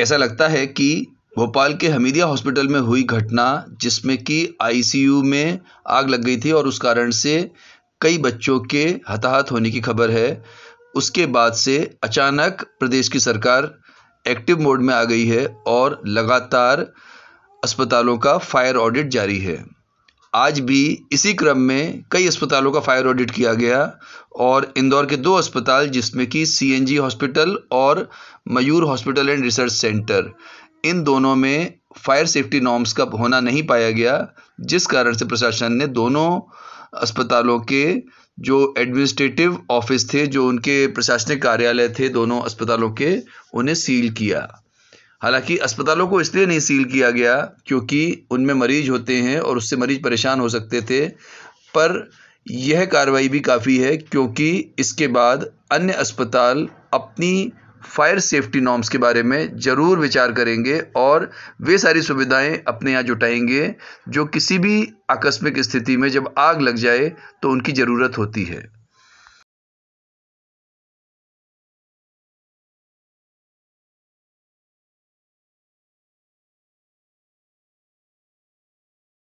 ऐसा लगता है कि भोपाल के हमीदिया हॉस्पिटल में हुई घटना जिसमें कि आईसीयू में आग लग गई थी और उस कारण से कई बच्चों के हताहत होने की खबर है उसके बाद से अचानक प्रदेश की सरकार एक्टिव मोड में आ गई है और लगातार अस्पतालों का फायर ऑडिट जारी है आज भी इसी क्रम में कई अस्पतालों का फायर ऑडिट किया गया और इंदौर के दो अस्पताल जिसमें कि सीएनजी हॉस्पिटल और Mayur hospital and research centre इन दोनों में फायर सेफ्टी नॉर्म्स का होना नहीं पाया गया जिस कारण से प्रशासन ने दोनों अस्पतालों के जो एडमिनिस्ट्रेटिव ऑफिस थे जो उनके प्रशासनिक कार्यालय थे दोनों अस्पतालों के उन्हें सील किया हालांकि अस्पतालों को इसलिए नहीं सील किया गया क्योंकि उनमें मरीज होते हैं और उससे मरीज परेशान हो सकते थे पर यह कार्रवाई भी काफ़ी है क्योंकि इसके बाद अन्य अस्पताल अपनी फायर सेफ्टी नॉर्म्स के बारे में ज़रूर विचार करेंगे और वे सारी सुविधाएं अपने यहाँ जुटाएंगे जो किसी भी आकस्मिक स्थिति में जब आग लग जाए तो उनकी ज़रूरत होती है